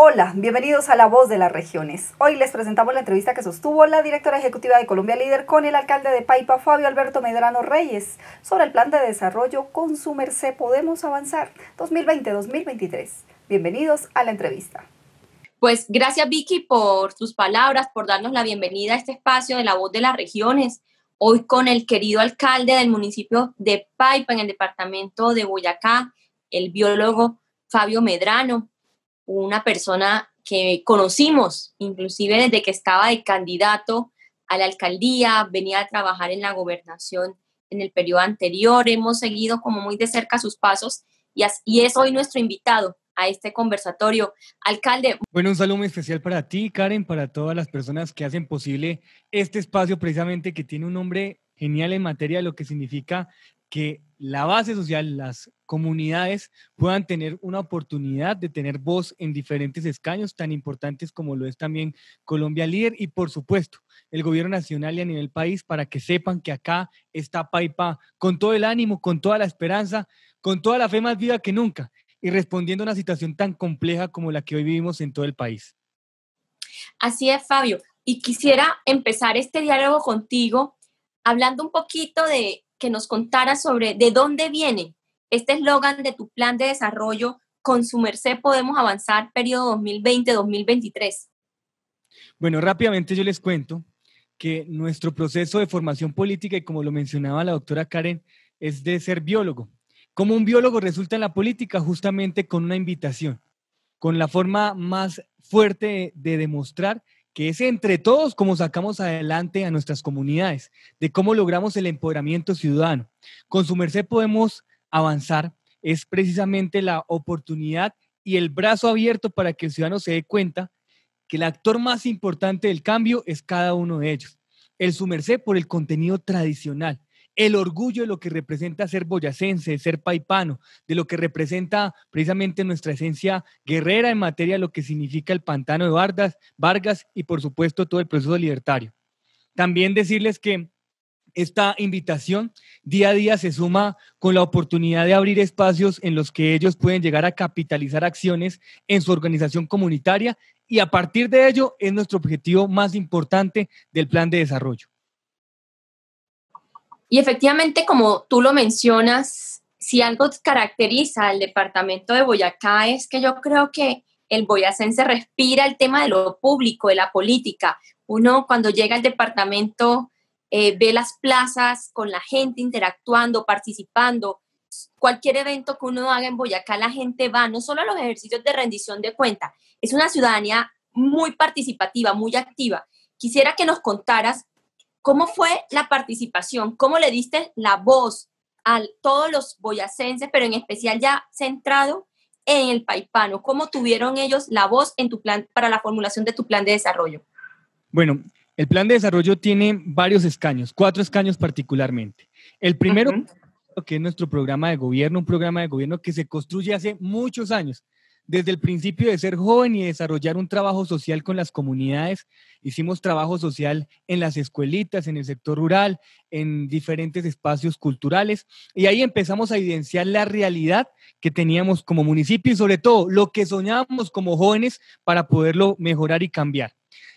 Hola, bienvenidos a La Voz de las Regiones. Hoy les presentamos la entrevista que sostuvo la directora ejecutiva de Colombia Líder con el alcalde de Paipa, Fabio Alberto Medrano Reyes, sobre el plan de desarrollo Con su podemos avanzar 2020-2023. Bienvenidos a la entrevista. Pues gracias Vicky por tus palabras, por darnos la bienvenida a este espacio de La Voz de las Regiones. Hoy con el querido alcalde del municipio de Paipa en el departamento de Boyacá, el biólogo Fabio Medrano una persona que conocimos, inclusive desde que estaba de candidato a la alcaldía, venía a trabajar en la gobernación en el periodo anterior, hemos seguido como muy de cerca sus pasos y, es hoy nuestro invitado a este conversatorio. Alcalde. Bueno, un saludo especial para ti, Karen, para todas las personas que hacen posible este espacio precisamente que tiene un nombre genial en materia lo que significa que la base social, las comunidades puedan tener una oportunidad de tener voz en diferentes escaños tan importantes como lo es también Colombia Líder y por supuesto el gobierno nacional y a nivel país para que sepan que acá está Paipa con todo el ánimo, con toda la esperanza, con toda la fe más viva que nunca y respondiendo a una situación tan compleja como la que hoy vivimos en todo el país. Así es, Fabio. Y quisiera empezar este diálogo contigo hablando un poquito de que nos contara sobre de dónde viene este eslogan de tu plan de desarrollo, con su merced podemos avanzar periodo 2020-2023. Bueno, rápidamente yo les cuento que nuestro proceso de formación política, y como lo mencionaba la doctora Karen, es de ser biólogo. Como un biólogo resulta en la política justamente con una invitación, con la forma más fuerte de demostrar que es entre todos cómo sacamos adelante a nuestras comunidades, de cómo logramos el empoderamiento ciudadano. Con su merced podemos avanzar, es precisamente la oportunidad y el brazo abierto para que el ciudadano se dé cuenta que el actor más importante del cambio es cada uno de ellos. El su por el contenido tradicional, el orgullo de lo que representa ser boyacense, ser paipano, de lo que representa precisamente nuestra esencia guerrera en materia de lo que significa el pantano de Vargas, Vargas y por supuesto todo el proceso libertario. También decirles que esta invitación día a día se suma con la oportunidad de abrir espacios en los que ellos pueden llegar a capitalizar acciones en su organización comunitaria y a partir de ello es nuestro objetivo más importante del plan de desarrollo. Y efectivamente, como tú lo mencionas, si algo caracteriza al departamento de Boyacá es que yo creo que el boyacense respira el tema de lo público, de la política. Uno cuando llega al departamento eh, ve las plazas con la gente interactuando, participando. Cualquier evento que uno haga en Boyacá, la gente va, no solo a los ejercicios de rendición de cuenta, es una ciudadanía muy participativa, muy activa. Quisiera que nos contaras ¿Cómo fue la participación? ¿Cómo le diste la voz a todos los boyacenses, pero en especial ya centrado en el paipano? ¿Cómo tuvieron ellos la voz en tu plan para la formulación de tu plan de desarrollo? Bueno, el plan de desarrollo tiene varios escaños, cuatro escaños particularmente. El primero, que es nuestro programa de gobierno, un programa de gobierno que se construye hace muchos años desde el principio de ser joven y desarrollar un trabajo social con las comunidades. Hicimos trabajo social en las escuelitas, en el sector rural, en diferentes espacios culturales y ahí empezamos a evidenciar la realidad que teníamos como municipio y sobre todo lo que soñábamos como jóvenes para poderlo mejorar y cambiar.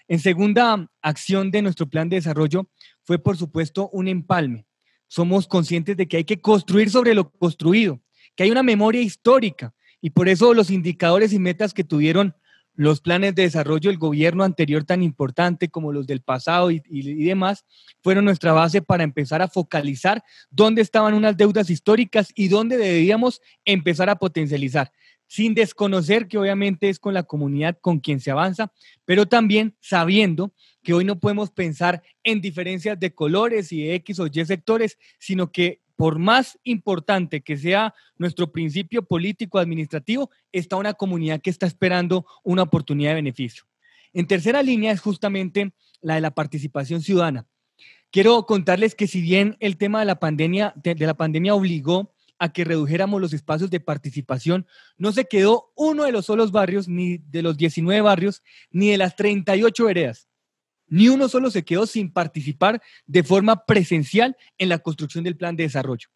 En segunda acción de nuestro plan de desarrollo fue, por supuesto, un empalme. Somos conscientes de que hay que construir sobre lo construido, que hay una memoria histórica, y por eso los indicadores y metas que tuvieron los planes de desarrollo del gobierno anterior tan importante como los del pasado y, demás, fueron nuestra base para empezar a focalizar dónde estaban unas deudas históricas y dónde debíamos empezar a potencializar, sin desconocer que obviamente es con la comunidad con quien se avanza, pero también sabiendo que hoy no podemos pensar en diferencias de colores y X o Y sectores, sino que por más importante que sea nuestro principio político administrativo, está una comunidad que está esperando una oportunidad de beneficio. En tercera línea es justamente la de la participación ciudadana. Quiero contarles que si bien el tema de la pandemia, de, la pandemia obligó a que redujéramos los espacios de participación, no se quedó uno de los solos barrios, ni de los 19 barrios, ni de las 38 veredas. Ni uno solo se quedó sin participar de forma presencial en la construcción del plan de desarrollo.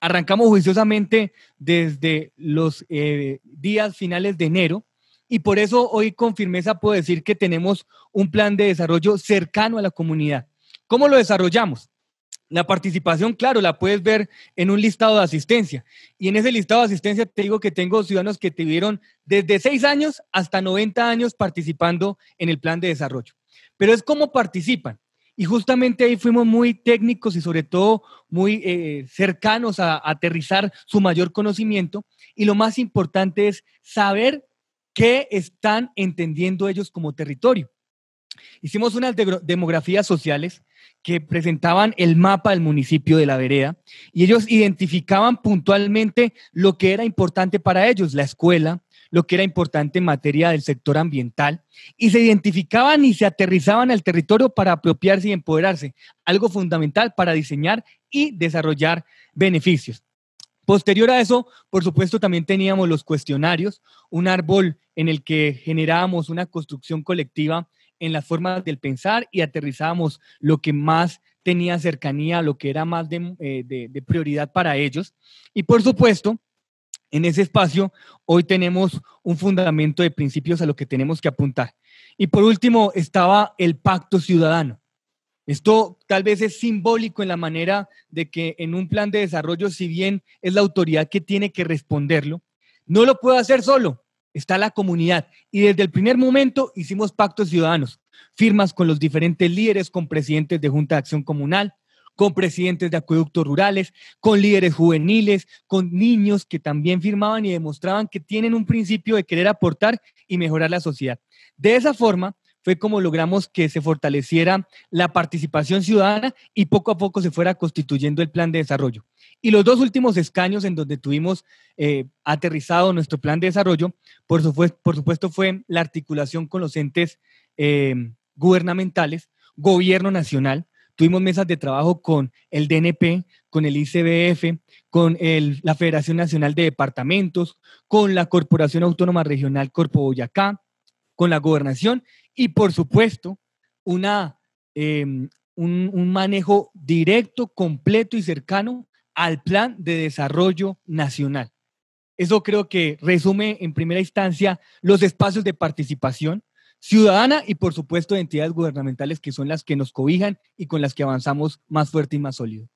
Arrancamos juiciosamente desde los eh, días finales de enero y por eso hoy con firmeza puedo decir que tenemos un plan de desarrollo cercano a la comunidad. ¿Cómo lo desarrollamos? La participación, claro, la puedes ver en un listado de asistencia. Y en ese listado de asistencia te digo que tengo ciudadanos que tuvieron desde 6 años hasta 90 años participando en el plan de desarrollo pero es cómo participan. Y justamente ahí fuimos muy técnicos y sobre todo muy eh, cercanos a, a aterrizar su mayor conocimiento. Y lo más importante es saber qué están entendiendo ellos como territorio. Hicimos unas demografías sociales que presentaban el mapa del municipio de la vereda y ellos identificaban puntualmente lo que era importante para ellos, la escuela, lo que era importante en materia del sector ambiental y se identificaban y se aterrizaban al territorio para apropiarse y empoderarse, algo fundamental para diseñar y desarrollar beneficios. Posterior a eso, por supuesto, también teníamos los cuestionarios, un árbol en el que generábamos una construcción colectiva en las formas del pensar y aterrizábamos lo que más tenía cercanía, lo que era más de, eh, de prioridad para ellos. Y por supuesto, en ese espacio, hoy tenemos un fundamento de principios a lo que tenemos que apuntar. Y por último, estaba el pacto ciudadano. Esto tal vez es simbólico en la manera de que en un plan de desarrollo, si bien es la autoridad que tiene que responderlo, no lo puede hacer solo, está la comunidad. Y desde el primer momento hicimos pactos ciudadanos, firmas con los diferentes líderes, con presidentes de Junta de Acción Comunal, con presidentes de acueductos rurales, con líderes juveniles, con niños que también firmaban y demostraban que tienen un principio de querer aportar y mejorar la sociedad. De esa forma fue como logramos que se fortaleciera la participación ciudadana y poco a poco se fuera constituyendo el plan de desarrollo. Y los dos últimos escaños en donde tuvimos eh, aterrizado nuestro plan de desarrollo, por supuesto, fue la articulación con los entes eh, gubernamentales, gobierno nacional, Tuvimos mesas de trabajo con el DNP, con el ICBF, con la Federación Nacional de Departamentos, con la Corporación Autónoma Regional Corpo Boyacá, con la gobernación y, por supuesto, una, em, un manejo directo, completo y cercano al Plan de Desarrollo Nacional. Eso creo que resume en primera instancia los espacios de participación ciudadana y por supuesto de entidades gubernamentales que son las que nos cobijan y con las que avanzamos más fuerte y más sólido.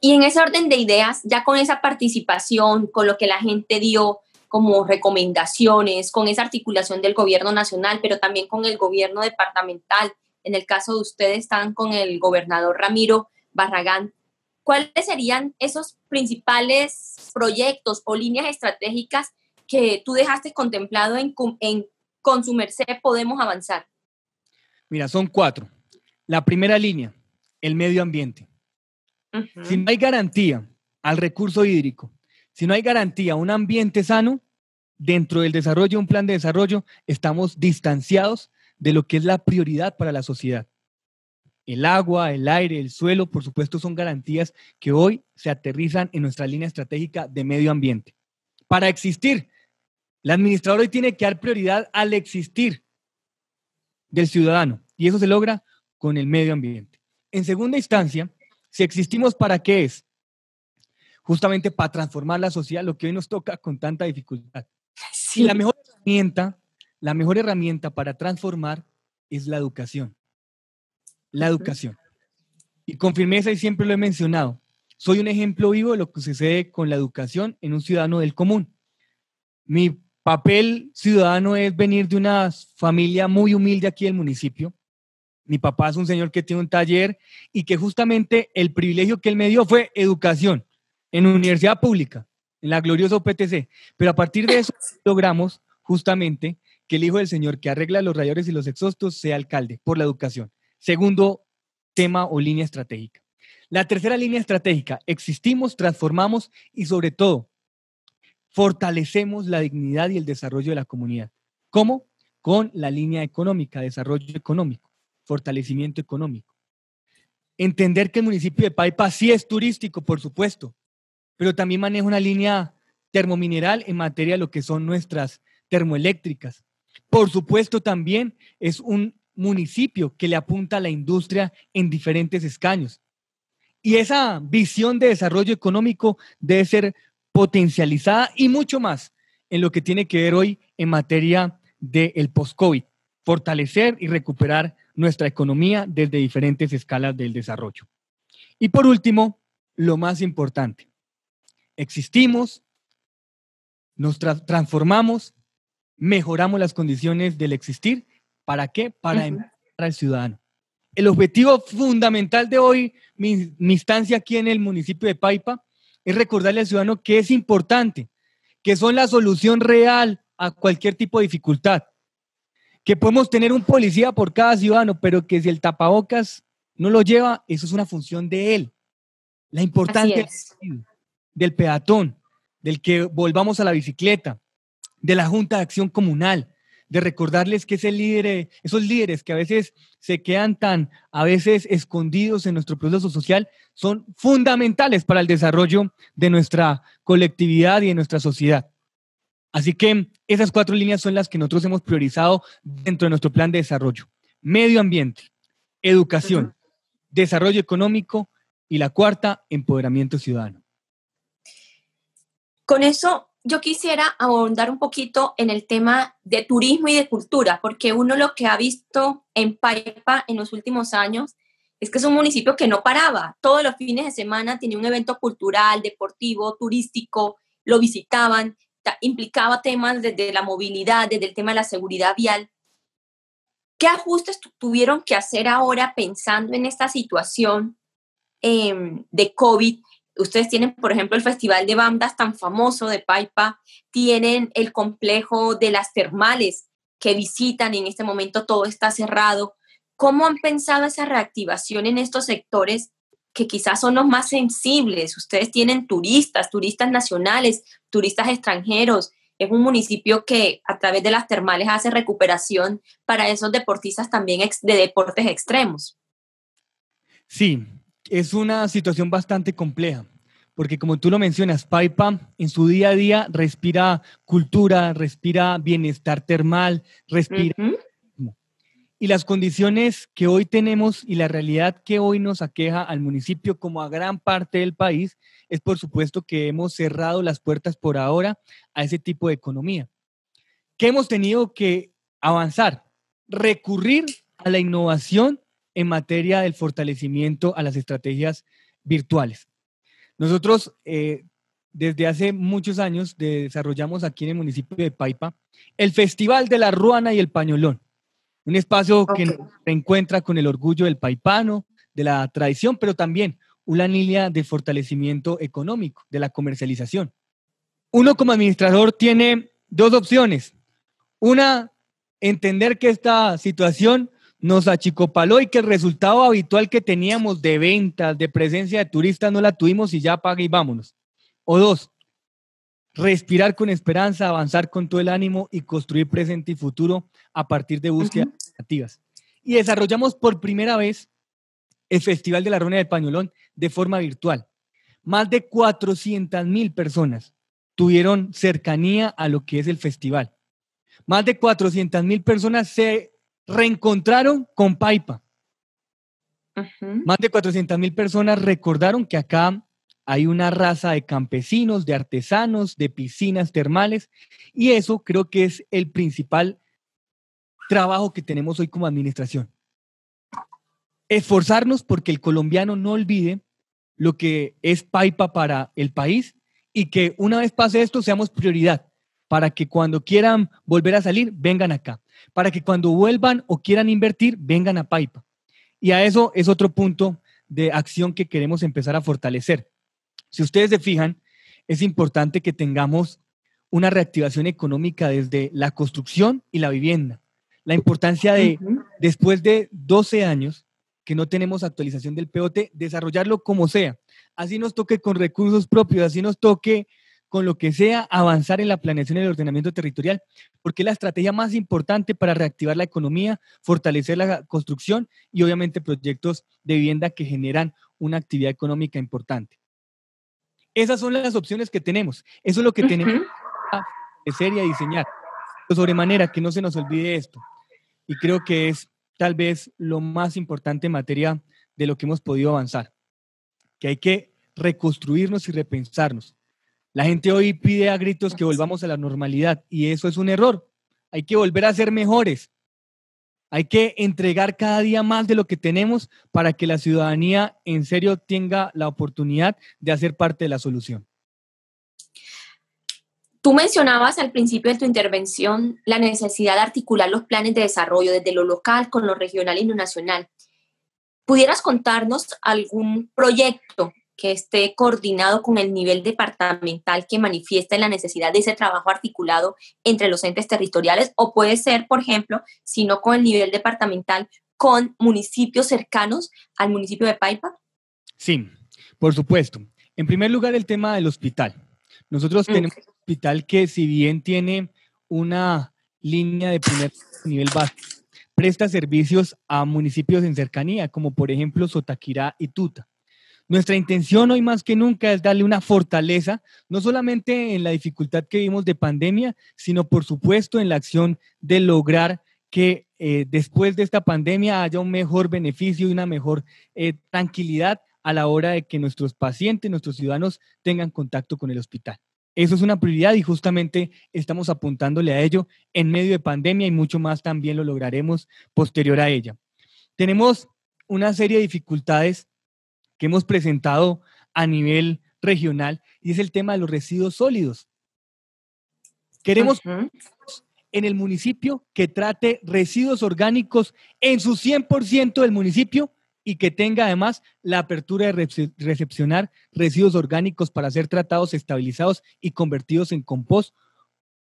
Y en ese orden de ideas, ya con esa participación, con lo que la gente dio como recomendaciones, con esa articulación del gobierno nacional, pero también con el gobierno departamental, en el caso de ustedes están con el gobernador Ramiro Barragán, ¿cuáles serían esos principales proyectos o líneas estratégicas que tú dejaste contemplado en, en con su merced podemos avanzar? Mira, son cuatro. La primera línea, el medio ambiente. Si no hay garantía al recurso hídrico, si no hay garantía a un ambiente sano, dentro del desarrollo, un plan de desarrollo, estamos distanciados de lo que es la prioridad para la sociedad. El agua, el aire, el suelo, por supuesto, son garantías que hoy se aterrizan en nuestra línea estratégica de medio ambiente. Para existir, la administrador hoy tiene que dar prioridad al existir del ciudadano y eso se logra con el medio ambiente. En segunda instancia, si existimos, ¿para qué es? Justamente para transformar la sociedad, lo que hoy nos toca con tanta dificultad. Y la mejor herramienta, la mejor herramienta para transformar es la educación. La educación. Y con firmeza, y siempre lo he mencionado, soy un ejemplo vivo de lo que sucede con la educación en un ciudadano del común. Mi papel ciudadano es venir de una familia muy humilde aquí del municipio. Mi papá es un señor que tiene un taller y que justamente el privilegio que él me dio fue educación en universidad pública, en la gloriosa OPTC. Pero a partir de eso logramos justamente que el hijo del señor que arregla los rayores y los exhaustos sea alcalde por la educación. Segundo tema o línea estratégica. La tercera línea estratégica, existimos, transformamos y sobre todo fortalecemos la dignidad y el desarrollo de la comunidad. ¿Cómo? Con la línea económica, desarrollo económico, fortalecimiento económico. Entender que el municipio de Paipa sí es turístico, por supuesto, pero también maneja una línea termomineral en materia de lo que son nuestras termoeléctricas. Por supuesto, también es un municipio que le apunta a la industria en diferentes escaños. Y esa visión de desarrollo económico debe ser potencializada y mucho más en lo que tiene que ver hoy en materia del el post-COVID, fortalecer y recuperar nuestra economía desde diferentes escalas del desarrollo. Y por último, lo más importante, existimos, nos transformamos, mejoramos las condiciones del existir. ¿Para qué? Para el ciudadano. El objetivo fundamental de hoy, mi, mi, instancia aquí en el municipio de Paipa, es recordarle al ciudadano que es importante, que son la solución real a cualquier tipo de dificultad, que podemos tener un policía por cada ciudadano, pero que si el tapabocas no lo lleva, eso es una función de él. La importancia del peatón, del que volvamos a la bicicleta, de la Junta de Acción Comunal, de recordarles que líder, esos líderes que a veces se quedan tan, a veces escondidos en nuestro proceso social, son fundamentales para el desarrollo de nuestra colectividad y de nuestra sociedad. Así que esas cuatro líneas son las que nosotros hemos priorizado dentro de nuestro plan de desarrollo. Medio ambiente, educación, desarrollo económico y la cuarta, empoderamiento ciudadano. Con eso yo quisiera abundar un poquito en el tema de turismo y de cultura, porque uno lo que ha visto en Paipa en los últimos años es que es un municipio que no paraba. Todos los fines de semana tenía un evento cultural, deportivo, turístico, lo visitaban, implicaba temas desde la movilidad, desde el tema de la seguridad vial. ¿Qué ajustes tuvieron que hacer ahora pensando en esta situación em, de COVID? Ustedes tienen, por ejemplo, el festival de bandas tan famoso de Paipa, tienen el complejo de las termales que visitan y en este momento todo está cerrado. ¿Cómo han pensado esa reactivación en estos sectores que quizás son los más sensibles? Ustedes tienen turistas, turistas nacionales, turistas extranjeros. Es un municipio que a través de las termales hace recuperación para esos deportistas también de deportes extremos. Sí, es una situación bastante compleja porque como tú lo mencionas, Paipa en su día a día respira cultura, respira bienestar termal, respira... Y las condiciones que hoy tenemos y la realidad que hoy nos aqueja al municipio como a gran parte del país es por supuesto que hemos cerrado las puertas por ahora a ese tipo de economía. Que hemos tenido que avanzar, recurrir a la innovación en materia del fortalecimiento a las estrategias virtuales. Nosotros eh, desde hace muchos años desarrollamos aquí en el municipio de Paipa el Festival de la Ruana y el Pañolón, un espacio que se encuentra con el orgullo del paipano, de la tradición, pero también una línea de fortalecimiento económico, de la comercialización. Uno como administrador tiene dos opciones. Una, entender que esta situación nos achicopaló y que el resultado habitual que teníamos de ventas, de presencia de turistas, no la tuvimos y ya pague y vámonos. O dos, respirar con esperanza, avanzar con todo el ánimo y construir presente y futuro a partir de búsquedas creativas. activas. Y desarrollamos por primera vez el Festival de la Ronda del Pañolón de forma virtual. Más de 400 mil personas tuvieron cercanía a lo que es el festival. Más de 400 mil personas se reencontraron con Paipa. Más de 400 mil personas recordaron que acá hay una raza de campesinos, de artesanos, de piscinas termales, y eso creo que es el principal trabajo que tenemos hoy como administración. Esforzarnos porque el colombiano no olvide lo que es Paipa para el país y que una vez pase esto seamos prioridad para que cuando quieran volver a salir vengan acá para que cuando vuelvan o quieran invertir, vengan a Paipa. Y a eso es otro punto de acción que queremos empezar a fortalecer. Si ustedes se fijan, es importante que tengamos una reactivación económica desde la construcción y la vivienda. La importancia de, después de 12 años que no tenemos actualización del POT, desarrollarlo como sea. Así nos toque con recursos propios, así nos toque con lo que sea, avanzar en la planeación y el ordenamiento territorial, porque es la estrategia más importante para reactivar la economía, fortalecer la construcción y obviamente proyectos de vivienda que generan una actividad económica importante. Esas son las opciones que tenemos. Eso es lo que tenemos que hacer y a diseñar. Pero sobremanera, que no se nos olvide esto. Y creo que es tal vez lo más importante en materia de lo que hemos podido avanzar, que hay que reconstruirnos y repensarnos. La gente hoy pide a gritos que volvamos a la normalidad y eso es un error. Hay que volver a ser mejores. Hay que entregar cada día más de lo que tenemos para que la ciudadanía en serio tenga la oportunidad de hacer parte de la solución. Tú mencionabas al principio de tu intervención la necesidad de articular los planes de desarrollo desde lo local con lo regional y lo nacional. ¿Pudieras contarnos algún proyecto que esté coordinado con el nivel departamental que manifiesta la necesidad de ese trabajo articulado entre los entes territoriales o puede ser, por ejemplo, si no con el nivel departamental, con municipios cercanos al municipio de Paipa? Sí, por supuesto. En primer lugar, el tema del hospital. Nosotros mm, tenemos un hospital que si bien tiene una línea de primer nivel básico, presta servicios a municipios en cercanía, como por ejemplo Sotaquirá y Tuta. Nuestra intención hoy más que nunca es darle una fortaleza, no solamente en la dificultad que vimos de pandemia, sino por supuesto en la acción de lograr que eh, después de esta pandemia haya un mejor beneficio y una mejor eh, tranquilidad a la hora de que nuestros pacientes, nuestros ciudadanos tengan contacto con el hospital. Eso es una prioridad y justamente estamos apuntándole a ello en medio de pandemia y mucho más también lo lograremos posterior a ella. Tenemos una serie de dificultades que hemos presentado a nivel regional y es el tema de los residuos sólidos. Queremos en el municipio que trate residuos orgánicos en su 100% del municipio y que tenga además la apertura de recepcionar residuos orgánicos para ser tratados, estabilizados y convertidos en compost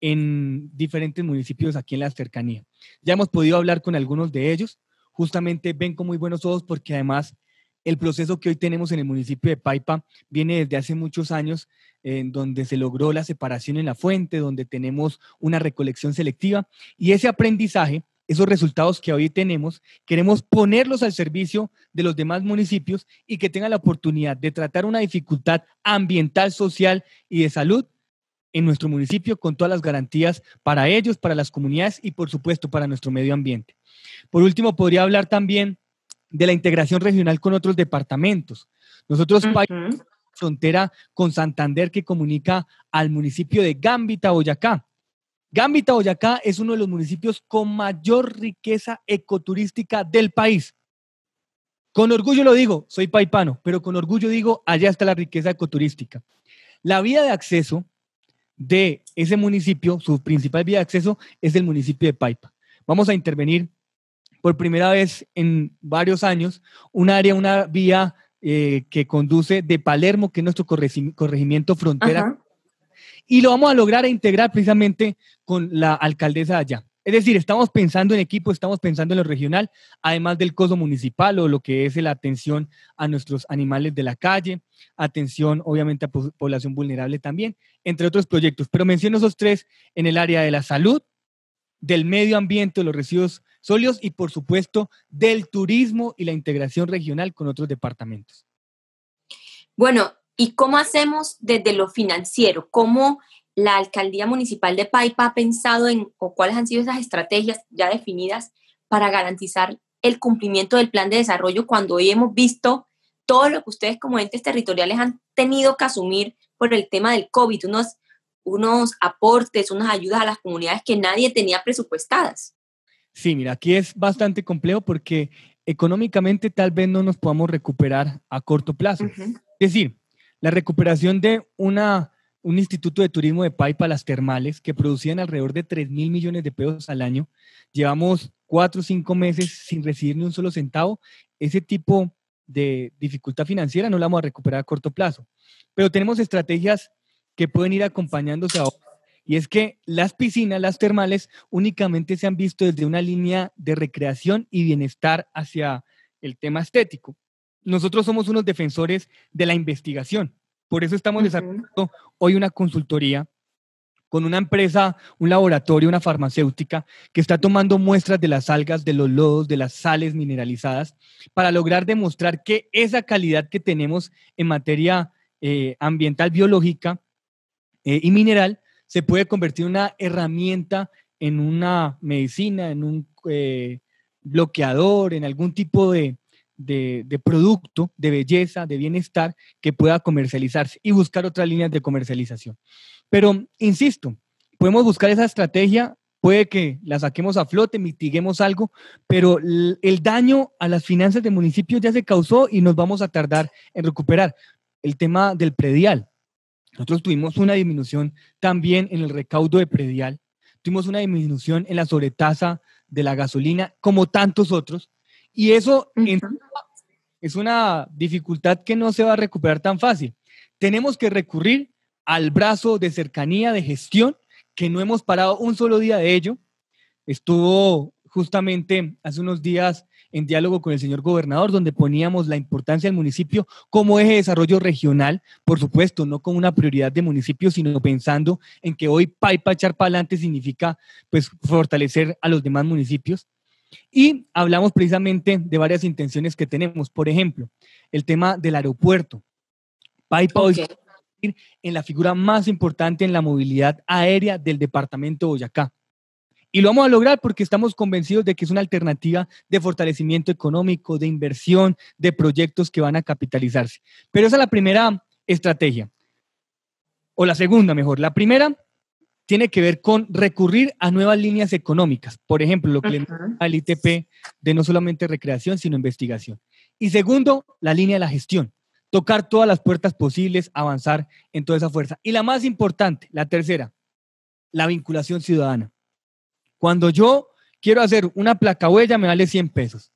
en diferentes municipios aquí en la cercanía. Ya hemos podido hablar con algunos de ellos, justamente ven con muy buenos ojos porque además el proceso que hoy tenemos en el municipio de Paipa viene desde hace muchos años, en donde se logró la separación en la fuente, donde tenemos una recolección selectiva y ese aprendizaje esos resultados que hoy tenemos, queremos ponerlos al servicio de los demás municipios y que tengan la oportunidad de tratar una dificultad ambiental, social y de salud en nuestro municipio con todas las garantías para ellos, para las comunidades y por supuesto para nuestro medio ambiente. Por último, podría hablar también de la integración regional con otros departamentos. Nosotros, uh frontera con Santander que comunica al municipio de Gambita, Boyacá. Gambita, Boyacá es uno de los municipios con mayor riqueza ecoturística del país. Con orgullo lo digo, soy paipano, pero con orgullo digo, allá está la riqueza ecoturística. La vía de acceso de ese municipio, su principal vía de acceso es el municipio de Paipa. Vamos a intervenir por primera vez en varios años un área, una vía eh, que conduce de Palermo, que es nuestro corregimiento frontera. Y lo vamos a lograr a e integrar precisamente con la alcaldesa allá. Es decir, estamos pensando en equipo, estamos pensando en lo regional, además del coso municipal o lo que es la atención a nuestros animales de la calle, atención obviamente a población vulnerable también, entre otros proyectos. Pero menciono esos tres en el área de la salud, del medio ambiente, los residuos sólidos y, por supuesto, del turismo y la integración regional con otros departamentos. Bueno, ¿y cómo hacemos desde lo financiero? ¿Cómo la alcaldía municipal de Paipa ha pensado en o cuáles han sido esas estrategias ya definidas para garantizar el cumplimiento del plan de desarrollo cuando hoy hemos visto todo lo que ustedes como entes territoriales han tenido que asumir por el tema del COVID, unos, unos aportes, unas ayudas a las comunidades que nadie tenía presupuestadas. Sí, mira, aquí es bastante complejo porque económicamente tal vez no nos podamos recuperar a corto plazo. Es decir, la recuperación de una, un instituto de turismo de Paipa, las termales, que producían alrededor de 3 mil millones de pesos al año, llevamos cuatro o cinco meses sin recibir ni un solo centavo. Ese tipo de dificultad financiera no la vamos a recuperar a corto plazo. Pero tenemos estrategias que pueden ir acompañándose ahora y es que las piscinas, las termales, únicamente se han visto desde una línea de recreación y bienestar hacia el tema estético. Nosotros somos unos defensores de la investigación. Por eso estamos desarrollando hoy una consultoría con una empresa, un laboratorio, una farmacéutica que está tomando muestras de las algas, de los lodos, de las sales mineralizadas, para lograr demostrar que esa calidad que tenemos en materia eh, ambiental, biológica eh, y mineral se puede convertir una herramienta, en una medicina, en un eh, bloqueador, en algún tipo de, producto, de belleza, de bienestar que pueda comercializarse y buscar otras líneas de comercialización. Pero, insisto, podemos buscar esa estrategia, puede que la saquemos a flote, mitiguemos algo, pero el, daño a las finanzas del municipio ya se causó y nos vamos a tardar en recuperar. El tema del predial, nosotros tuvimos una disminución también en el recaudo de predial, tuvimos una disminución en la sobretasa de la gasolina, como tantos otros, y eso es una dificultad que no se va a recuperar tan fácil. Tenemos que recurrir al brazo de cercanía, de gestión, que no hemos parado un solo día de ello. Estuvo justamente hace unos días en diálogo con el señor gobernador, donde poníamos la importancia del municipio como eje de desarrollo regional, por supuesto, no como una prioridad de municipio, sino pensando en que hoy Paipa echar para adelante significa pues, fortalecer a los demás municipios. Y hablamos precisamente de varias intenciones que tenemos. Por ejemplo, el tema del aeropuerto. Paipa a hoy en la figura más importante en la movilidad aérea del departamento de Boyacá. Y lo vamos a lograr porque estamos convencidos de que es una alternativa de fortalecimiento económico, de inversión, de proyectos que van a capitalizarse. Pero esa es la primera estrategia. O la segunda, mejor. La primera tiene que ver con recurrir a nuevas líneas económicas. Por ejemplo, lo que le al ITP de no solamente recreación, sino investigación. Y segundo, la línea de la gestión. Tocar todas las puertas posibles, avanzar en toda esa fuerza. Y la más importante, la tercera, la vinculación ciudadana. Cuando yo quiero hacer una placa huella, me vale 100 pesos.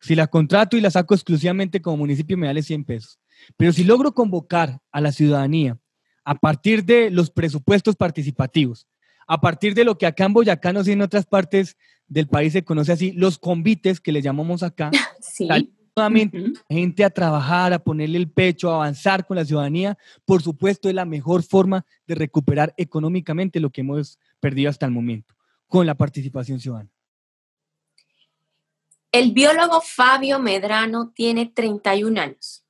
Si la contrato y la saco exclusivamente como municipio, me vale 100 pesos. Pero si logro convocar a la ciudadanía a partir de los presupuestos participativos, a partir de lo que acá en Boyacá, no sé, en otras partes del país se conoce así, los convites que le llamamos acá, gente a trabajar, a ponerle el pecho, a avanzar con la ciudadanía, por supuesto es la mejor forma de recuperar económicamente lo que hemos perdido hasta el momento con la participación ciudadana. El biólogo Fabio Medrano tiene 31 años.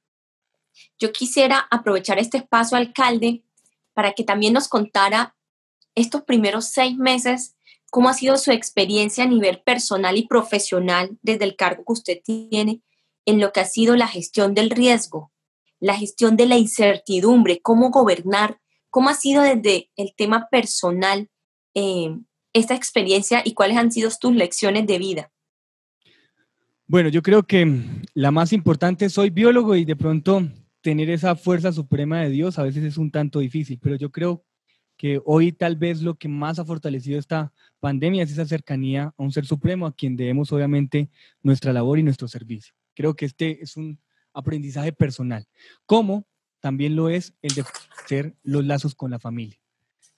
Yo quisiera aprovechar este espacio, alcalde, para que también nos contara estos primeros seis meses, cómo ha sido su experiencia a nivel personal y profesional desde el cargo que usted tiene en lo que ha sido la gestión del riesgo, la gestión de la incertidumbre, cómo gobernar, cómo ha sido desde el tema personal eh, esta experiencia y cuáles han sido tus lecciones de vida? Bueno, yo creo que la más importante, soy biólogo y de pronto tener esa fuerza suprema de Dios a veces es un tanto difícil, pero yo creo que hoy tal vez lo que más ha fortalecido esta pandemia es esa cercanía a un ser supremo a quien debemos obviamente nuestra labor y nuestro servicio. Creo que este es un aprendizaje personal, como también lo es el de ser los lazos con la familia.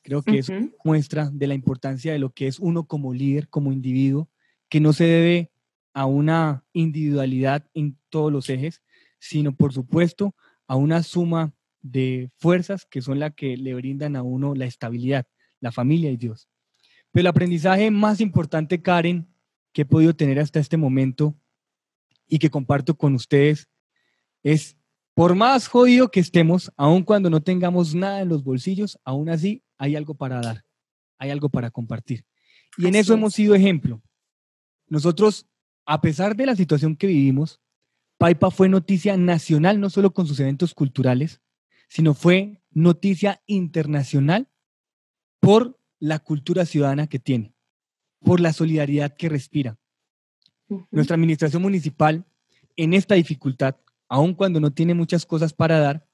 Creo que es muestra de la importancia de lo que es uno como líder, como individuo, que no se debe a una individualidad en todos los ejes, sino por supuesto a una suma de fuerzas que son las que le brindan a uno la estabilidad, la familia y Dios. Pero el aprendizaje más importante, Karen, que he podido tener hasta este momento y que comparto con ustedes es, por más jodido que estemos, aun cuando no tengamos nada en los bolsillos, aún así hay algo para dar, hay algo para compartir. Y en eso hemos sido ejemplo. Nosotros, a pesar de la situación que vivimos, Paipa fue noticia nacional, no solo con sus eventos culturales, sino fue noticia internacional por la cultura ciudadana que tiene, por la solidaridad que respira. Nuestra administración municipal, en esta dificultad, aun cuando no tiene muchas cosas para dar,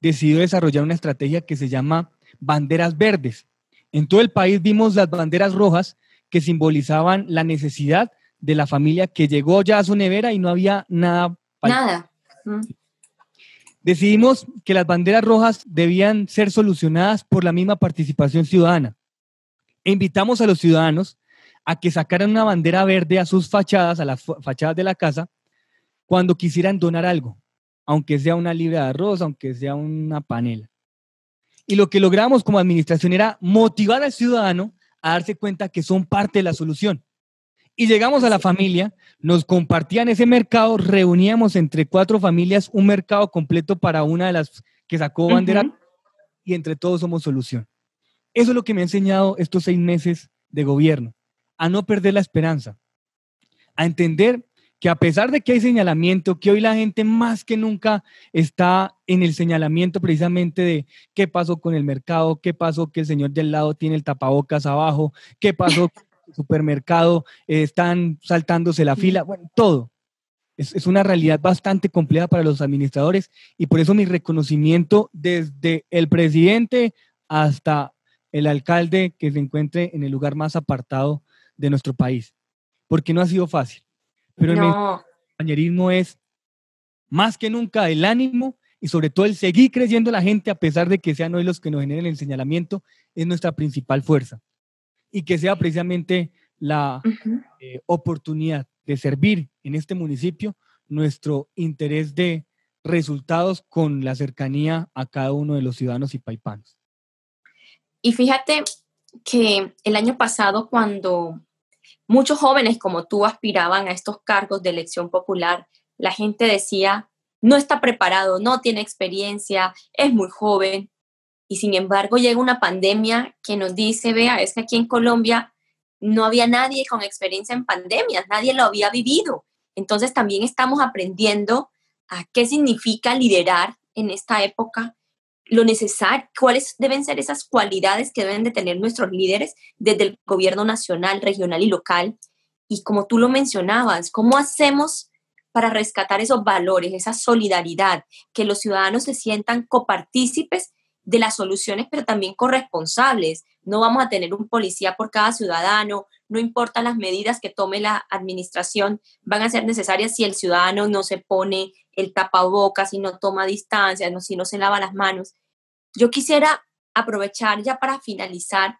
decidió desarrollar una estrategia que se llama banderas verdes. En todo el país vimos las banderas rojas que simbolizaban la necesidad de la familia que llegó ya a su nevera y no había nada. Para nada. Decidimos que las banderas rojas debían ser solucionadas por la misma participación ciudadana. invitamos a los ciudadanos a que sacaran una bandera verde a sus fachadas, a las fachadas de la casa, cuando quisieran donar algo, aunque sea una libra de arroz, aunque sea una panela. Y lo que logramos como administración era motivar al ciudadano a darse cuenta que son parte de la solución. Y llegamos a la familia, nos compartían ese mercado, reuníamos entre cuatro familias un mercado completo para una de las que sacó bandera y entre todos somos solución. Eso es lo que me ha enseñado estos seis meses de gobierno, a no perder la esperanza, a entender que a pesar de que hay señalamiento, que hoy la gente más que nunca está en el señalamiento precisamente de qué pasó con el mercado, qué pasó que el señor del lado tiene el tapabocas abajo, qué pasó que el supermercado eh, están saltándose la fila, bueno, todo. es una realidad bastante compleja para los administradores y por eso mi reconocimiento desde el presidente hasta el alcalde que se encuentre en el lugar más apartado de nuestro país, porque no ha sido fácil. Pero el compañerismo es más que nunca el ánimo y sobre todo el seguir creyendo la gente a pesar de que sean hoy los que nos generen el señalamiento es nuestra principal fuerza. Y que sea precisamente la eh, oportunidad de servir en este municipio nuestro interés de resultados con la cercanía a cada uno de los ciudadanos y paipanos. Y fíjate que el año pasado cuando Muchos jóvenes como tú aspiraban a estos cargos de elección popular. La gente decía, no está preparado, no tiene experiencia, es muy joven. Y sin embargo llega una pandemia que nos dice, vea, es que aquí en Colombia no había nadie con experiencia en pandemias, nadie lo había vivido. Entonces también estamos aprendiendo a qué significa liderar en esta época lo necesario, cuáles deben ser esas cualidades que deben de tener nuestros líderes desde el gobierno nacional, regional y local. Y como tú lo mencionabas, ¿cómo hacemos para rescatar esos valores, esa solidaridad, que los ciudadanos se sientan copartícipes de las soluciones, pero también corresponsables? No vamos a tener un policía por cada ciudadano, no importa las medidas que tome la administración, van a ser necesarias si el ciudadano no se pone el tapabocas, si no toma distancia, no, si no se lava las manos. Yo quisiera aprovechar ya para finalizar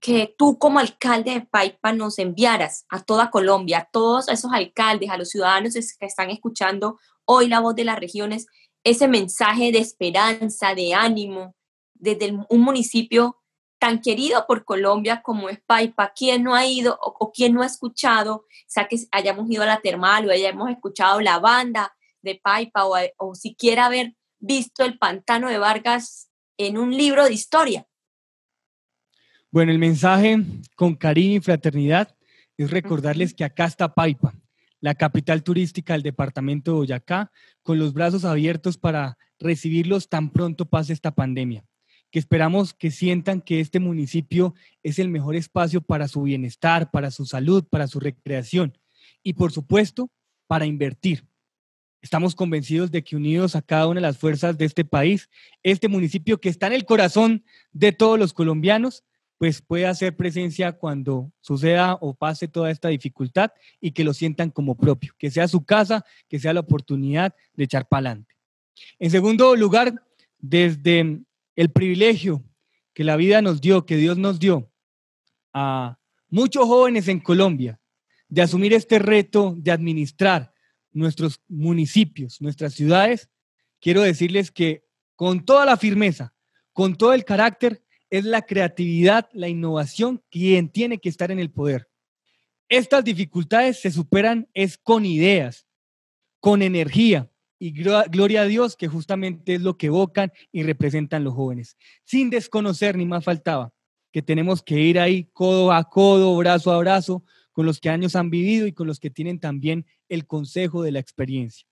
que tú como alcalde de Paipa nos enviaras a toda Colombia, a todos esos alcaldes, a los ciudadanos que están escuchando hoy la voz de las regiones, ese mensaje de esperanza, de ánimo, desde un municipio tan querido por Colombia como es Paipa, quien no ha ido o, quien no ha escuchado, ya que hayamos ido a la termal o hayamos escuchado la banda de Paipa o siquiera haber visto el pantano de Vargas en un libro de historia. Bueno, el mensaje con cariño y fraternidad es recordarles que acá está Paipa, la capital turística del departamento de Boyacá, con los brazos abiertos para recibirlos tan pronto pase esta pandemia, que esperamos que sientan que este municipio es el mejor espacio para su bienestar, para su salud, para su recreación y por supuesto para invertir, Estamos convencidos de que unidos a cada una de las fuerzas de este país, este municipio que está en el corazón de todos los colombianos, pues puede hacer presencia cuando suceda o pase toda esta dificultad y que lo sientan como propio, que sea su casa, que sea la oportunidad de echar para adelante. En segundo lugar, desde el privilegio que la vida nos dio, que Dios nos dio, a muchos jóvenes en Colombia, de asumir este reto de administrar, nuestros municipios, nuestras ciudades, quiero decirles que con toda la firmeza, con todo el carácter, es la creatividad, la innovación quien tiene que estar en el poder. Estas dificultades se superan es con ideas, con energía y gloria a Dios que justamente es lo que evocan y representan los jóvenes, sin desconocer ni más faltaba que tenemos que ir ahí codo a codo, brazo a brazo con los que años han vivido y con los que tienen también el consejo de la experiencia.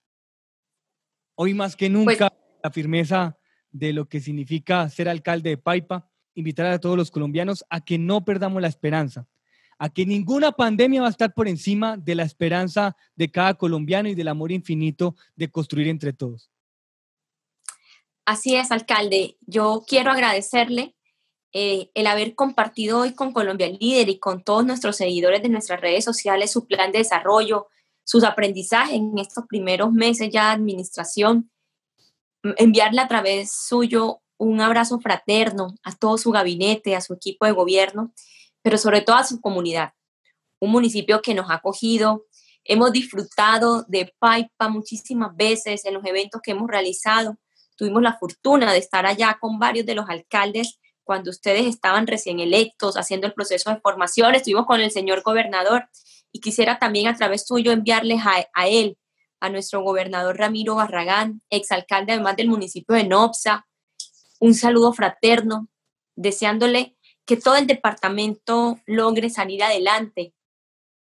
Hoy más que nunca, pues la firmeza de lo que significa ser alcalde de Paipa, invitar a todos los colombianos a que no perdamos la esperanza, a que ninguna pandemia va a estar por encima de la esperanza de cada colombiano y del amor infinito de construir entre todos. Así es, alcalde. Yo quiero agradecerle eh, el haber compartido hoy con Colombia Líder y con todos nuestros seguidores de nuestras redes sociales su plan de desarrollo, sus aprendizajes en estos primeros meses ya de administración, enviarle a través suyo un abrazo fraterno a todo su gabinete, a su equipo de gobierno, pero sobre todo a su comunidad. Un municipio que nos ha acogido, hemos disfrutado de Paipa muchísimas veces en los eventos que hemos realizado. Tuvimos la fortuna de estar allá con varios de los alcaldes cuando ustedes estaban recién electos, haciendo el proceso de formación. Estuvimos con el señor gobernador y quisiera también a través tuyo enviarles a, él, a nuestro gobernador Ramiro Barragán, alcalde además del municipio de Nopsa, un saludo fraterno, deseándole que todo el departamento logre salir adelante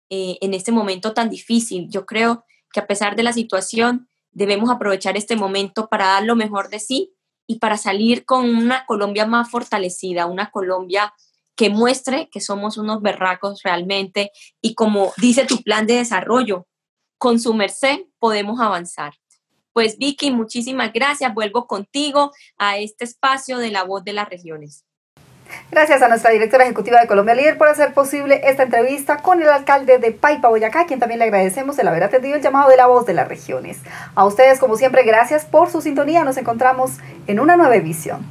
eh, en este momento tan difícil. Yo creo que a pesar de la situación, debemos aprovechar este momento para dar lo mejor de sí y para salir con una Colombia más fortalecida, una Colombia que muestre que somos unos berracos realmente y como dice tu plan de desarrollo, con su merced podemos avanzar. Pues Vicky, muchísimas gracias. Vuelvo contigo a este espacio de la voz de las regiones. Gracias a nuestra directora ejecutiva de Colombia Líder por hacer posible esta entrevista con el alcalde de Paipa, Boyacá, quien también le agradecemos el haber atendido el llamado de la voz de las regiones. A ustedes, como siempre, gracias por su sintonía. Nos encontramos en una nueva edición.